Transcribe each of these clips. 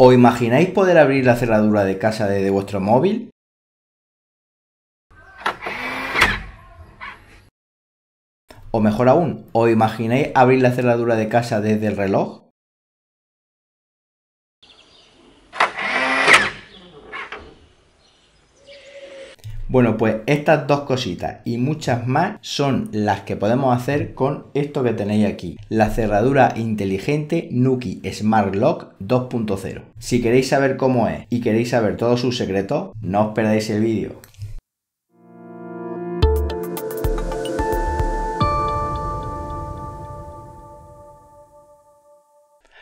¿O imagináis poder abrir la cerradura de casa desde vuestro móvil? O mejor aún, ¿o imagináis abrir la cerradura de casa desde el reloj? Bueno, pues estas dos cositas y muchas más son las que podemos hacer con esto que tenéis aquí, la cerradura inteligente Nuki Smart Lock 2.0. Si queréis saber cómo es y queréis saber todos sus secretos, no os perdáis el vídeo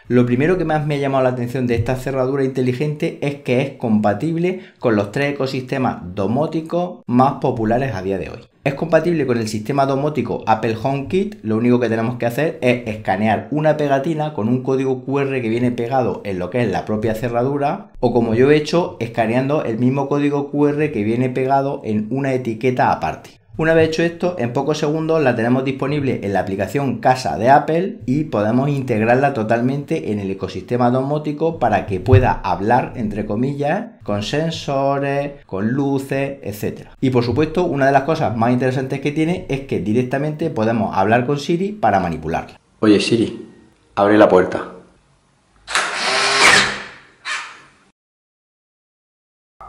Lo primero que más me ha llamado la atención de esta cerradura inteligente es que es compatible con los tres ecosistemas domóticos más populares a día de hoy. Es compatible con el sistema domótico Apple HomeKit, lo único que tenemos que hacer es escanear una pegatina con un código QR que viene pegado en lo que es la propia cerradura o como yo he hecho, escaneando el mismo código QR que viene pegado en una etiqueta aparte. Una vez hecho esto, en pocos segundos la tenemos disponible en la aplicación Casa de Apple y podemos integrarla totalmente en el ecosistema domótico para que pueda hablar, entre comillas, con sensores, con luces, etc. Y por supuesto, una de las cosas más interesantes que tiene es que directamente podemos hablar con Siri para manipularla. Oye Siri, abre la puerta.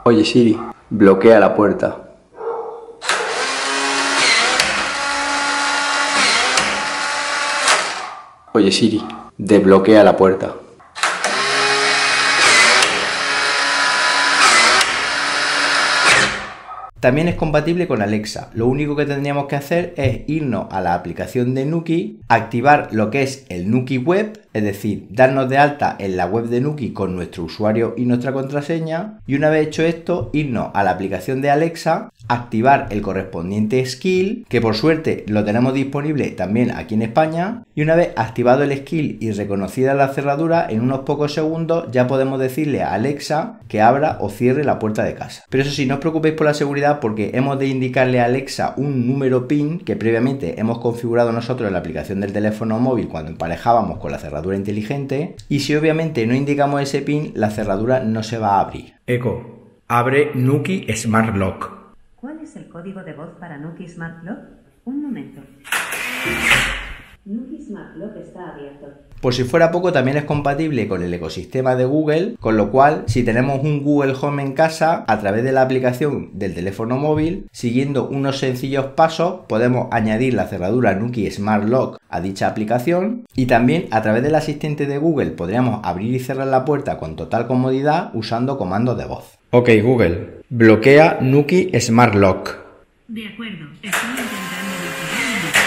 Oye Siri, bloquea la puerta. Oye Siri, desbloquea la puerta. También es compatible con Alexa. Lo único que tendríamos que hacer es irnos a la aplicación de Nuki, activar lo que es el Nuki Web, es decir, darnos de alta en la web de Nuki con nuestro usuario y nuestra contraseña. Y una vez hecho esto, irnos a la aplicación de Alexa, activar el correspondiente skill, que por suerte lo tenemos disponible también aquí en España, y una vez activado el skill y reconocida la cerradura, en unos pocos segundos ya podemos decirle a Alexa que abra o cierre la puerta de casa. Pero eso sí, no os preocupéis por la seguridad porque hemos de indicarle a Alexa un número PIN que previamente hemos configurado nosotros en la aplicación del teléfono móvil cuando emparejábamos con la cerradura inteligente, y si obviamente no indicamos ese PIN, la cerradura no se va a abrir. Eco, abre Nuki Smart Lock. ¿Cuál es el código de voz para Nuki Smart Lock? Un momento. Nuki Smart Lock está abierto. Por si fuera poco, también es compatible con el ecosistema de Google, con lo cual, si tenemos un Google Home en casa, a través de la aplicación del teléfono móvil, siguiendo unos sencillos pasos, podemos añadir la cerradura Nuki Smart Lock a dicha aplicación y también a través del asistente de Google podríamos abrir y cerrar la puerta con total comodidad usando comandos de voz. Ok Google, bloquea Nuki Smart Lock. De acuerdo, estoy intentando dispositivo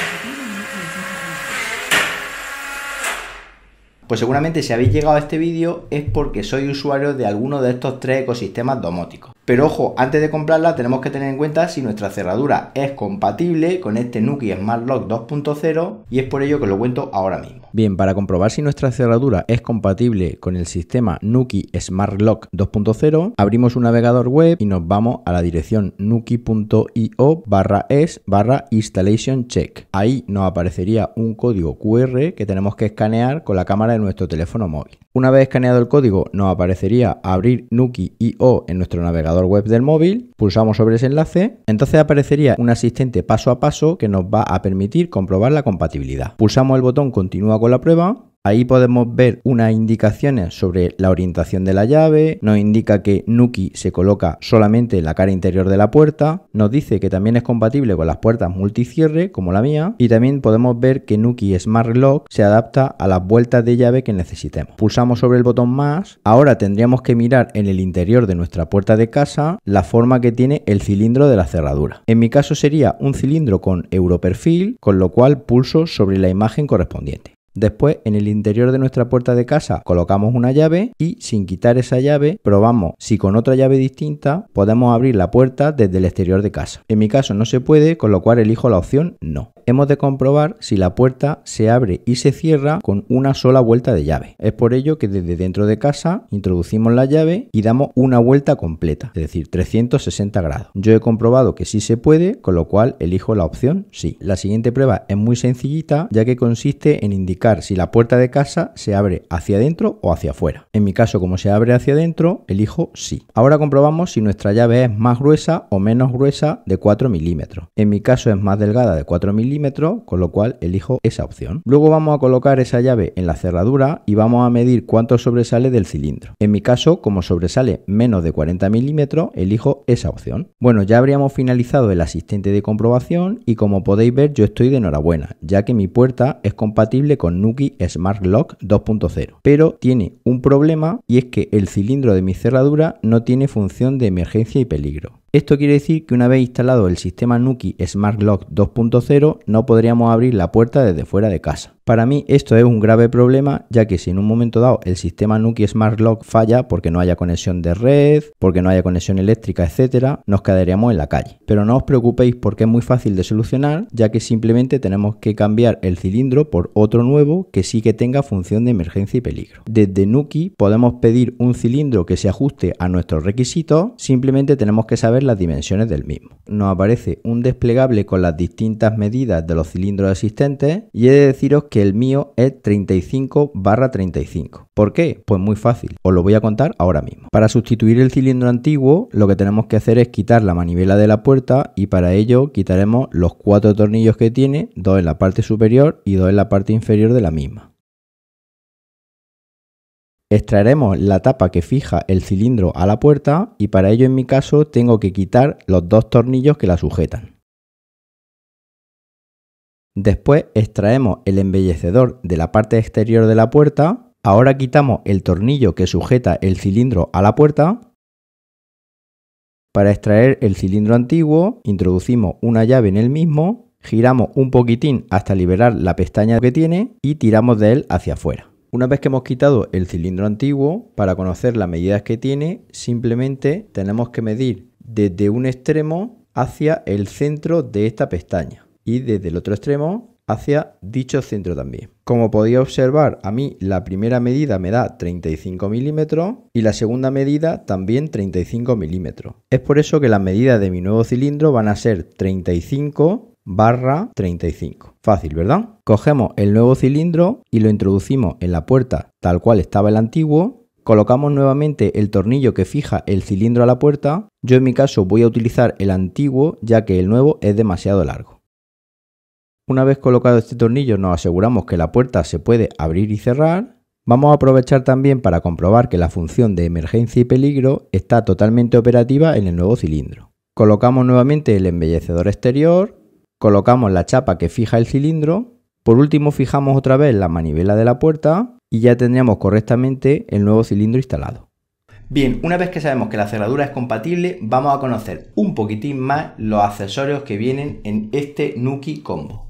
Pues seguramente si habéis llegado a este vídeo es porque soy usuario de alguno de estos tres ecosistemas domóticos. Pero ojo, antes de comprarla tenemos que tener en cuenta si nuestra cerradura es compatible con este Nuki Smart Lock 2.0 y es por ello que lo cuento ahora mismo. Bien, para comprobar si nuestra cerradura es compatible con el sistema Nuki Smart Lock 2.0, abrimos un navegador web y nos vamos a la dirección nuki.io barra es barra installation check. Ahí nos aparecería un código QR que tenemos que escanear con la cámara de nuestro teléfono móvil. Una vez escaneado el código nos aparecería abrir Nuki.io en nuestro navegador web del móvil, pulsamos sobre ese enlace, entonces aparecería un asistente paso a paso que nos va a permitir comprobar la compatibilidad. Pulsamos el botón continúa con la prueba Ahí podemos ver unas indicaciones sobre la orientación de la llave, nos indica que Nuki se coloca solamente en la cara interior de la puerta, nos dice que también es compatible con las puertas multicierre como la mía y también podemos ver que Nuki Smart Lock se adapta a las vueltas de llave que necesitemos. Pulsamos sobre el botón más, ahora tendríamos que mirar en el interior de nuestra puerta de casa la forma que tiene el cilindro de la cerradura. En mi caso sería un cilindro con europerfil, con lo cual pulso sobre la imagen correspondiente. Después, en el interior de nuestra puerta de casa colocamos una llave y sin quitar esa llave probamos si con otra llave distinta podemos abrir la puerta desde el exterior de casa. En mi caso no se puede, con lo cual elijo la opción no. Hemos de comprobar si la puerta se abre y se cierra con una sola vuelta de llave. Es por ello que desde dentro de casa introducimos la llave y damos una vuelta completa, es decir, 360 grados. Yo he comprobado que sí se puede, con lo cual elijo la opción sí. La siguiente prueba es muy sencillita ya que consiste en indicar si la puerta de casa se abre hacia adentro o hacia afuera. En mi caso, como se abre hacia adentro, elijo sí. Ahora comprobamos si nuestra llave es más gruesa o menos gruesa de 4 milímetros. En mi caso es más delgada de 4 milímetros, con lo cual elijo esa opción. Luego vamos a colocar esa llave en la cerradura y vamos a medir cuánto sobresale del cilindro. En mi caso, como sobresale menos de 40 milímetros, elijo esa opción. Bueno, ya habríamos finalizado el asistente de comprobación y como podéis ver yo estoy de enhorabuena, ya que mi puerta es compatible con Nuki Smart Lock 2.0. Pero tiene un problema y es que el cilindro de mi cerradura no tiene función de emergencia y peligro. Esto quiere decir que una vez instalado el sistema Nuki Smart Lock 2.0 no podríamos abrir la puerta desde fuera de casa. Para mí esto es un grave problema, ya que si en un momento dado el sistema Nuki Smart Lock falla porque no haya conexión de red, porque no haya conexión eléctrica, etcétera, nos quedaríamos en la calle. Pero no os preocupéis porque es muy fácil de solucionar, ya que simplemente tenemos que cambiar el cilindro por otro nuevo que sí que tenga función de emergencia y peligro. Desde Nuki podemos pedir un cilindro que se ajuste a nuestros requisitos, simplemente tenemos que saber las dimensiones del mismo. Nos aparece un desplegable con las distintas medidas de los cilindros existentes y he de deciros que el mío es 35 barra 35. ¿Por qué? Pues muy fácil, os lo voy a contar ahora mismo. Para sustituir el cilindro antiguo, lo que tenemos que hacer es quitar la manivela de la puerta y para ello quitaremos los cuatro tornillos que tiene, dos en la parte superior y dos en la parte inferior de la misma. Extraeremos la tapa que fija el cilindro a la puerta y para ello en mi caso tengo que quitar los dos tornillos que la sujetan. Después extraemos el embellecedor de la parte exterior de la puerta. Ahora quitamos el tornillo que sujeta el cilindro a la puerta. Para extraer el cilindro antiguo, introducimos una llave en el mismo, giramos un poquitín hasta liberar la pestaña que tiene y tiramos de él hacia afuera. Una vez que hemos quitado el cilindro antiguo, para conocer las medidas que tiene, simplemente tenemos que medir desde un extremo hacia el centro de esta pestaña y desde el otro extremo hacia dicho centro también. Como podía observar, a mí la primera medida me da 35 milímetros y la segunda medida también 35 milímetros. Es por eso que las medidas de mi nuevo cilindro van a ser 35 barra 35. Fácil, ¿verdad? Cogemos el nuevo cilindro y lo introducimos en la puerta tal cual estaba el antiguo colocamos nuevamente el tornillo que fija el cilindro a la puerta. Yo en mi caso voy a utilizar el antiguo ya que el nuevo es demasiado largo. Una vez colocado este tornillo nos aseguramos que la puerta se puede abrir y cerrar. Vamos a aprovechar también para comprobar que la función de emergencia y peligro está totalmente operativa en el nuevo cilindro. Colocamos nuevamente el embellecedor exterior, colocamos la chapa que fija el cilindro, por último fijamos otra vez la manivela de la puerta y ya tendríamos correctamente el nuevo cilindro instalado. Bien, una vez que sabemos que la cerradura es compatible, vamos a conocer un poquitín más los accesorios que vienen en este Nuki Combo.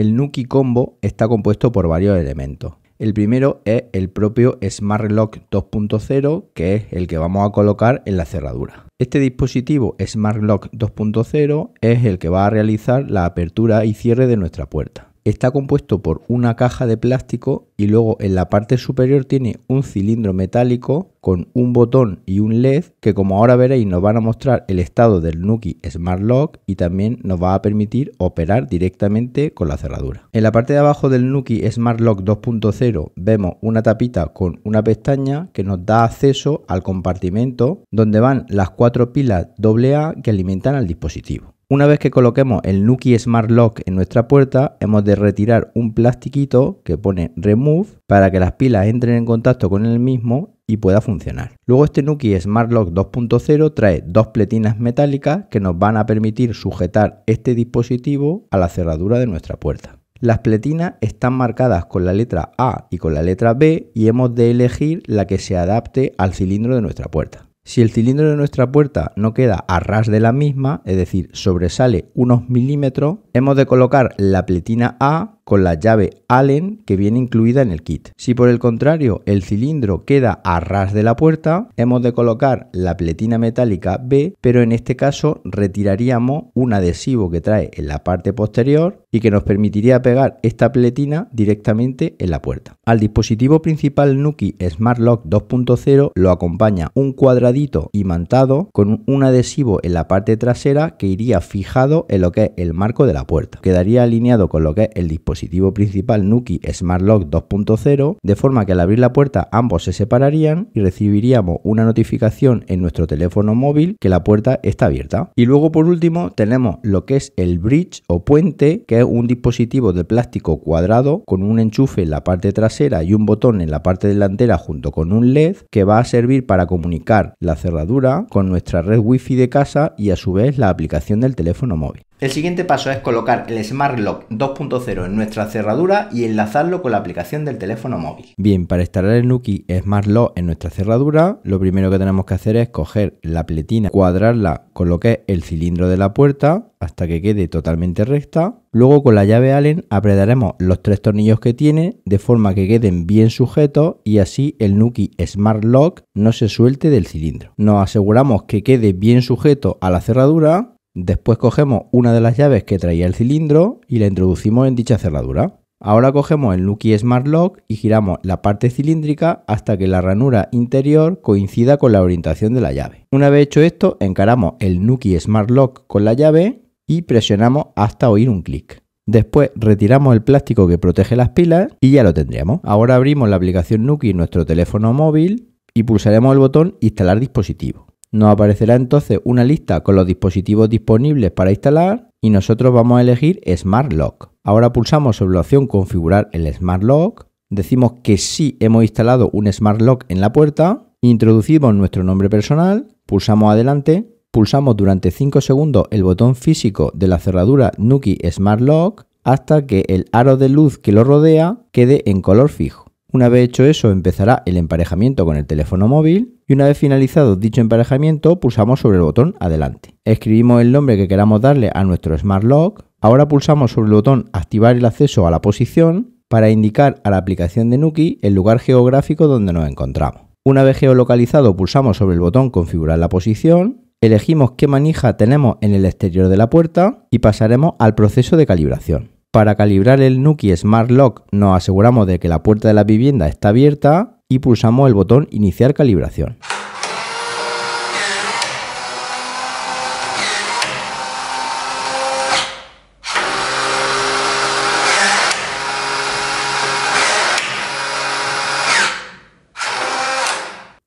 El Nuki Combo está compuesto por varios elementos. El primero es el propio Smart Lock 2.0, que es el que vamos a colocar en la cerradura. Este dispositivo Smart Lock 2.0 es el que va a realizar la apertura y cierre de nuestra puerta está compuesto por una caja de plástico y luego en la parte superior tiene un cilindro metálico con un botón y un LED que como ahora veréis nos van a mostrar el estado del Nuki Smart Lock y también nos va a permitir operar directamente con la cerradura. En la parte de abajo del Nuki Smart Lock 2.0 vemos una tapita con una pestaña que nos da acceso al compartimento donde van las cuatro pilas AA que alimentan al dispositivo. Una vez que coloquemos el Nuki Smart Lock en nuestra puerta, hemos de retirar un plastiquito que pone Remove para que las pilas entren en contacto con el mismo y pueda funcionar. Luego este Nuki Smart Lock 2.0 trae dos pletinas metálicas que nos van a permitir sujetar este dispositivo a la cerradura de nuestra puerta. Las pletinas están marcadas con la letra A y con la letra B y hemos de elegir la que se adapte al cilindro de nuestra puerta. Si el cilindro de nuestra puerta no queda a ras de la misma, es decir, sobresale unos milímetros, hemos de colocar la pletina A con la llave Allen que viene incluida en el kit. Si por el contrario el cilindro queda a ras de la puerta, hemos de colocar la pletina metálica B, pero en este caso retiraríamos un adhesivo que trae en la parte posterior y que nos permitiría pegar esta pletina directamente en la puerta. Al dispositivo principal Nuki Smart Lock 2.0 lo acompaña un cuadradito imantado con un adhesivo en la parte trasera que iría fijado en lo que es el marco de la puerta. Quedaría alineado con lo que es el dispositivo principal Nuki Smart Lock 2.0, de forma que al abrir la puerta ambos se separarían y recibiríamos una notificación en nuestro teléfono móvil que la puerta está abierta. Y luego por último tenemos lo que es el bridge o puente, que es un dispositivo de plástico cuadrado con un enchufe en la parte trasera y un botón en la parte delantera junto con un LED que va a servir para comunicar la cerradura con nuestra red wifi de casa y a su vez la aplicación del teléfono móvil. El siguiente paso es colocar el Smart Lock 2.0 en nuestra cerradura y enlazarlo con la aplicación del teléfono móvil. Bien, para instalar el Nuki Smart Lock en nuestra cerradura, lo primero que tenemos que hacer es coger la pletina, cuadrarla con lo que es el cilindro de la puerta hasta que quede totalmente recta. Luego con la llave Allen apretaremos los tres tornillos que tiene de forma que queden bien sujetos y así el Nuki Smart Lock no se suelte del cilindro. Nos aseguramos que quede bien sujeto a la cerradura Después cogemos una de las llaves que traía el cilindro y la introducimos en dicha cerradura. Ahora cogemos el Nuki Smart Lock y giramos la parte cilíndrica hasta que la ranura interior coincida con la orientación de la llave. Una vez hecho esto, encaramos el Nuki Smart Lock con la llave y presionamos hasta oír un clic. Después retiramos el plástico que protege las pilas y ya lo tendríamos. Ahora abrimos la aplicación Nuki en nuestro teléfono móvil y pulsaremos el botón Instalar dispositivo. Nos aparecerá entonces una lista con los dispositivos disponibles para instalar y nosotros vamos a elegir Smart Lock. Ahora pulsamos sobre la opción Configurar el Smart Lock, decimos que sí hemos instalado un Smart Lock en la puerta, introducimos nuestro nombre personal, pulsamos adelante, pulsamos durante 5 segundos el botón físico de la cerradura Nuki Smart Lock hasta que el aro de luz que lo rodea quede en color fijo. Una vez hecho eso, empezará el emparejamiento con el teléfono móvil y una vez finalizado dicho emparejamiento, pulsamos sobre el botón adelante. Escribimos el nombre que queramos darle a nuestro Smart Lock. Ahora pulsamos sobre el botón activar el acceso a la posición para indicar a la aplicación de Nuki el lugar geográfico donde nos encontramos. Una vez geolocalizado, pulsamos sobre el botón configurar la posición, elegimos qué manija tenemos en el exterior de la puerta y pasaremos al proceso de calibración. Para calibrar el Nuki Smart Lock nos aseguramos de que la puerta de la vivienda está abierta y pulsamos el botón Iniciar calibración.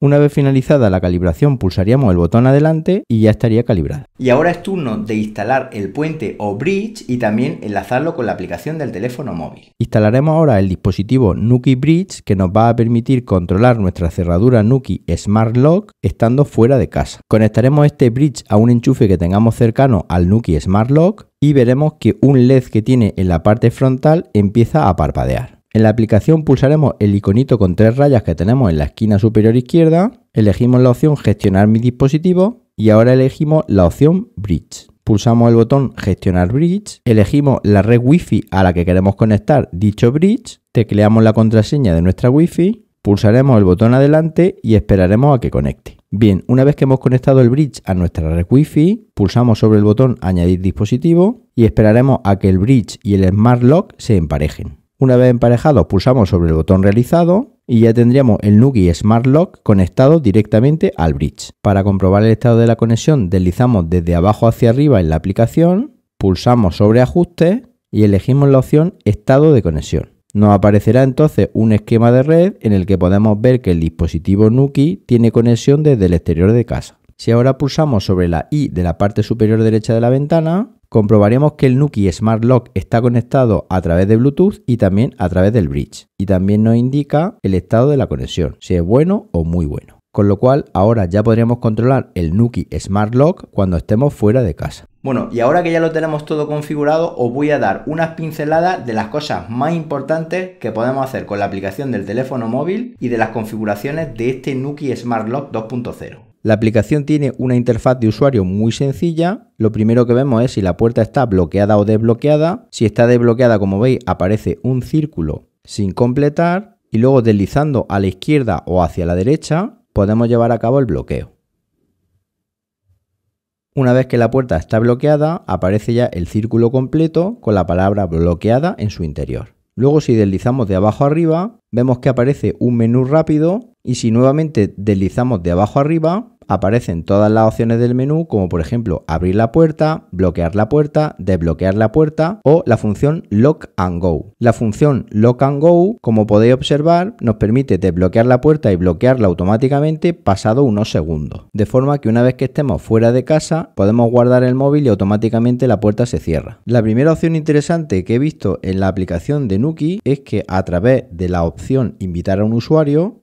Una vez finalizada la calibración pulsaríamos el botón adelante y ya estaría calibrada. Y ahora es turno de instalar el puente o bridge y también enlazarlo con la aplicación del teléfono móvil. Instalaremos ahora el dispositivo Nuki Bridge que nos va a permitir controlar nuestra cerradura Nuki Smart Lock estando fuera de casa. Conectaremos este bridge a un enchufe que tengamos cercano al Nuki Smart Lock y veremos que un LED que tiene en la parte frontal empieza a parpadear. En la aplicación pulsaremos el iconito con tres rayas que tenemos en la esquina superior izquierda, elegimos la opción Gestionar mi dispositivo y ahora elegimos la opción Bridge. Pulsamos el botón Gestionar Bridge, elegimos la red wifi a la que queremos conectar dicho bridge, tecleamos la contraseña de nuestra wifi, pulsaremos el botón adelante y esperaremos a que conecte. Bien, una vez que hemos conectado el bridge a nuestra red wifi, pulsamos sobre el botón Añadir dispositivo y esperaremos a que el bridge y el Smart Lock se emparejen. Una vez emparejados, pulsamos sobre el botón realizado y ya tendríamos el Nuki Smart Lock conectado directamente al bridge. Para comprobar el estado de la conexión, deslizamos desde abajo hacia arriba en la aplicación, pulsamos sobre ajuste y elegimos la opción estado de conexión. Nos aparecerá entonces un esquema de red en el que podemos ver que el dispositivo Nuki tiene conexión desde el exterior de casa. Si ahora pulsamos sobre la I de la parte superior derecha de la ventana, comprobaremos que el Nuki Smart Lock está conectado a través de Bluetooth y también a través del bridge. Y también nos indica el estado de la conexión, si es bueno o muy bueno. Con lo cual ahora ya podríamos controlar el Nuki Smart Lock cuando estemos fuera de casa. Bueno, y ahora que ya lo tenemos todo configurado, os voy a dar unas pinceladas de las cosas más importantes que podemos hacer con la aplicación del teléfono móvil y de las configuraciones de este Nuki Smart Lock 2.0. La aplicación tiene una interfaz de usuario muy sencilla. Lo primero que vemos es si la puerta está bloqueada o desbloqueada. Si está desbloqueada, como veis, aparece un círculo sin completar y luego deslizando a la izquierda o hacia la derecha podemos llevar a cabo el bloqueo. Una vez que la puerta está bloqueada, aparece ya el círculo completo con la palabra bloqueada en su interior. Luego si deslizamos de abajo arriba, vemos que aparece un menú rápido y si nuevamente deslizamos de abajo arriba, aparecen todas las opciones del menú, como por ejemplo abrir la puerta, bloquear la puerta, desbloquear la puerta o la función lock and go. La función lock and go, como podéis observar, nos permite desbloquear la puerta y bloquearla automáticamente pasado unos segundos. De forma que una vez que estemos fuera de casa, podemos guardar el móvil y automáticamente la puerta se cierra. La primera opción interesante que he visto en la aplicación de Nuki es que a través de la opción invitar a un usuario,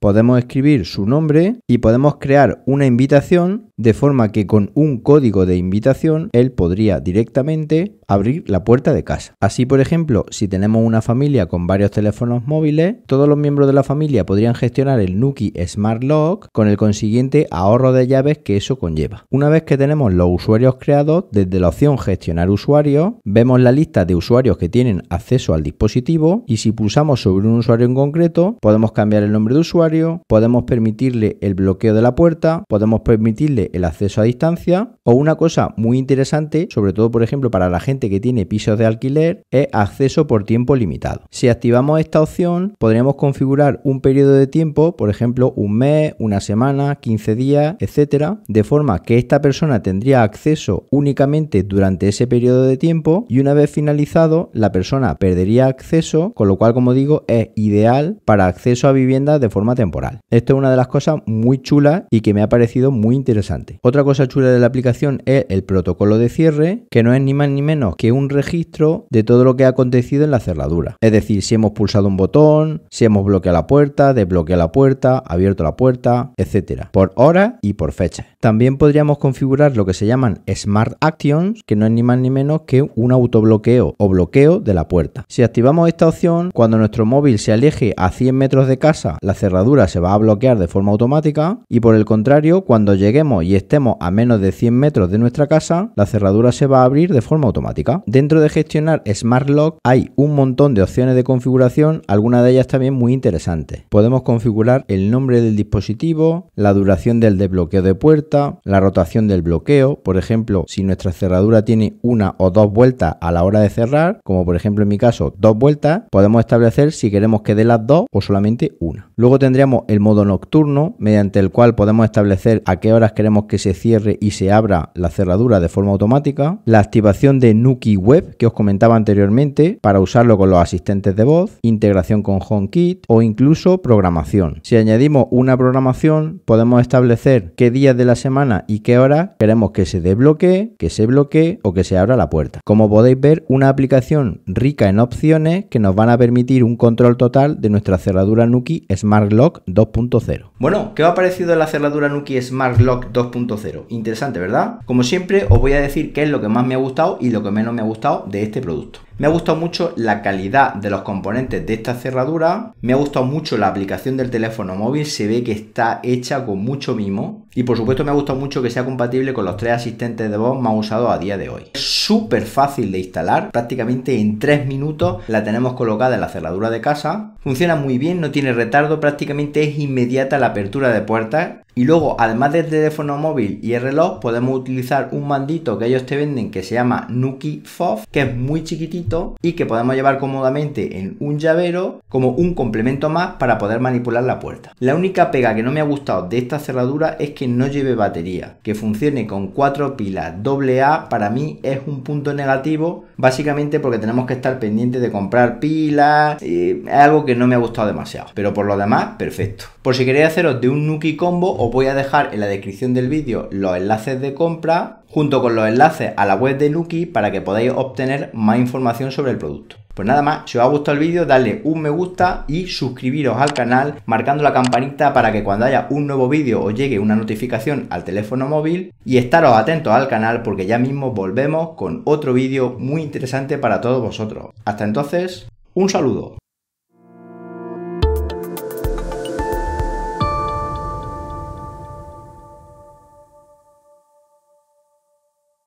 podemos escribir su nombre y podemos crear una invitación de forma que con un código de invitación él podría directamente abrir la puerta de casa. Así, por ejemplo, si tenemos una familia con varios teléfonos móviles, todos los miembros de la familia podrían gestionar el Nuki Smart Lock con el consiguiente ahorro de llaves que eso conlleva. Una vez que tenemos los usuarios creados, desde la opción Gestionar usuarios, vemos la lista de usuarios que tienen acceso al dispositivo y si pulsamos sobre un usuario en concreto, podemos cambiar el nombre de usuario, podemos permitirle el bloqueo de la puerta, podemos permitirle el acceso a distancia o una cosa muy interesante, sobre todo por ejemplo para la gente que tiene pisos de alquiler, es acceso por tiempo limitado. Si activamos esta opción, podríamos configurar un periodo de tiempo, por ejemplo un mes, una semana, 15 días, etcétera, de forma que esta persona tendría acceso únicamente durante ese periodo de tiempo y una vez finalizado, la persona perdería acceso, con lo cual, como digo, es ideal para acceso a viviendas de forma temporal. Esto es una de las cosas muy chulas y que me ha parecido muy interesante. Otra cosa chula de la aplicación es el protocolo de cierre, que no es ni más ni menos que un registro de todo lo que ha acontecido en la cerradura. Es decir, si hemos pulsado un botón, si hemos bloqueado la puerta, desbloqueado la puerta, abierto la puerta, etcétera, por hora y por fecha. También podríamos configurar lo que se llaman Smart Actions, que no es ni más ni menos que un autobloqueo o bloqueo de la puerta. Si activamos esta opción, cuando nuestro móvil se aleje a 100 metros de casa, la cerradura se va a bloquear de forma automática y por el contrario, cuando lleguemos y estemos a menos de 100 metros de nuestra casa, la cerradura se va a abrir de forma automática. Dentro de gestionar Smart Lock hay un montón de opciones de configuración, algunas de ellas también muy interesantes. Podemos configurar el nombre del dispositivo, la duración del desbloqueo de puerta, la rotación del bloqueo, por ejemplo, si nuestra cerradura tiene una o dos vueltas a la hora de cerrar, como por ejemplo en mi caso dos vueltas, podemos establecer si queremos que dé las dos o solamente una. Luego tendríamos el modo nocturno, mediante el cual podemos establecer a qué horas queremos que se cierre y se abra la cerradura de forma automática, la activación de Nuki Web que os comentaba anteriormente para usarlo con los asistentes de voz, integración con HomeKit o incluso programación. Si añadimos una programación, podemos establecer qué días de la semana y qué hora queremos que se desbloquee, que se bloquee o que se abra la puerta. Como podéis ver, una aplicación rica en opciones que nos van a permitir un control total de nuestra cerradura Nuki Smart Lock 2.0. Bueno, ¿qué os ha parecido la cerradura Nuki Smart Lock 2.0? 2.0. Interesante, ¿verdad? Como siempre, os voy a decir qué es lo que más me ha gustado y lo que menos me ha gustado de este producto. Me ha gustado mucho la calidad de los componentes de esta cerradura. Me ha gustado mucho la aplicación del teléfono móvil. Se ve que está hecha con mucho mimo. Y por supuesto me ha gustado mucho que sea compatible con los tres asistentes de voz más usados a día de hoy. Es súper fácil de instalar. Prácticamente en tres minutos la tenemos colocada en la cerradura de casa. Funciona muy bien, no tiene retardo. Prácticamente es inmediata la apertura de puertas. Y luego, además del teléfono móvil y el reloj, podemos utilizar un mandito que ellos te venden que se llama Nuki Fof, que es muy chiquitito y que podemos llevar cómodamente en un llavero como un complemento más para poder manipular la puerta. La única pega que no me ha gustado de esta cerradura es que no lleve batería, que funcione con cuatro pilas AA para mí es un punto negativo, básicamente porque tenemos que estar pendientes de comprar pilas, y eh, algo que no me ha gustado demasiado, pero por lo demás, perfecto. Por si queréis haceros de un Nuki Combo, voy a dejar en la descripción del vídeo los enlaces de compra junto con los enlaces a la web de Nuki para que podáis obtener más información sobre el producto. Pues nada más, si os ha gustado el vídeo, darle un me gusta y suscribiros al canal marcando la campanita para que cuando haya un nuevo vídeo os llegue una notificación al teléfono móvil y estaros atentos al canal porque ya mismo volvemos con otro vídeo muy interesante para todos vosotros. Hasta entonces, un saludo.